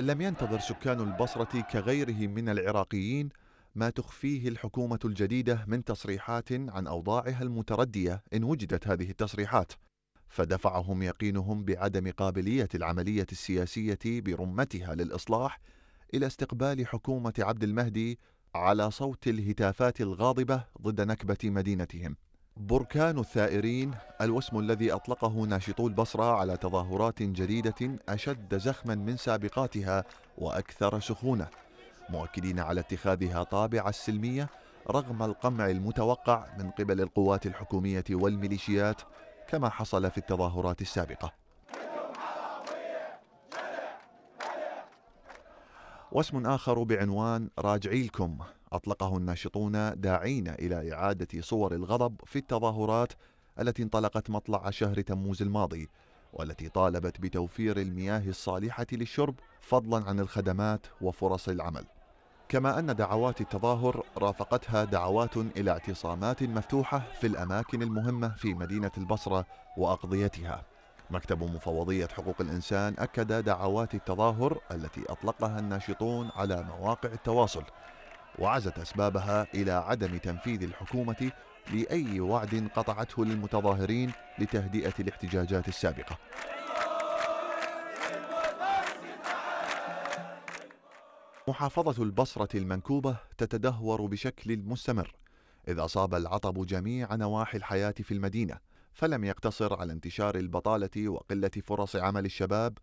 لم ينتظر سكان البصرة كغيره من العراقيين ما تخفيه الحكومة الجديدة من تصريحات عن أوضاعها المتردية إن وجدت هذه التصريحات، فدفعهم يقينهم بعدم قابلية العملية السياسية برمتها للإصلاح إلى استقبال حكومة عبد المهدي على صوت الهتافات الغاضبة ضد نكبة مدينتهم. بركان الثائرين الوسم الذي اطلقه ناشطو البصره على تظاهرات جديده اشد زخما من سابقاتها واكثر سخونه مؤكدين على اتخاذها طابع السلميه رغم القمع المتوقع من قبل القوات الحكوميه والميليشيات كما حصل في التظاهرات السابقه واسم اخر بعنوان راجعيلكم أطلقه الناشطون داعين إلى إعادة صور الغضب في التظاهرات التي انطلقت مطلع شهر تموز الماضي والتي طالبت بتوفير المياه الصالحة للشرب فضلا عن الخدمات وفرص العمل كما أن دعوات التظاهر رافقتها دعوات إلى اعتصامات مفتوحة في الأماكن المهمة في مدينة البصرة وأقضيتها مكتب مفوضية حقوق الإنسان أكد دعوات التظاهر التي أطلقها الناشطون على مواقع التواصل وعزت أسبابها إلى عدم تنفيذ الحكومة لأي وعد قطعته للمتظاهرين لتهدئة الاحتجاجات السابقة محافظة البصرة المنكوبة تتدهور بشكل مستمر إذ أصاب العطب جميع نواحي الحياة في المدينة فلم يقتصر على انتشار البطالة وقلة فرص عمل الشباب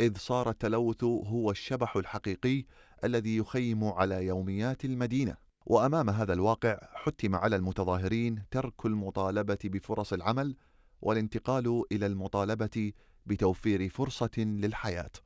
إذ صار التلوث هو الشبح الحقيقي الذي يخيم على يوميات المدينة وأمام هذا الواقع حتم على المتظاهرين ترك المطالبة بفرص العمل والانتقال إلى المطالبة بتوفير فرصة للحياة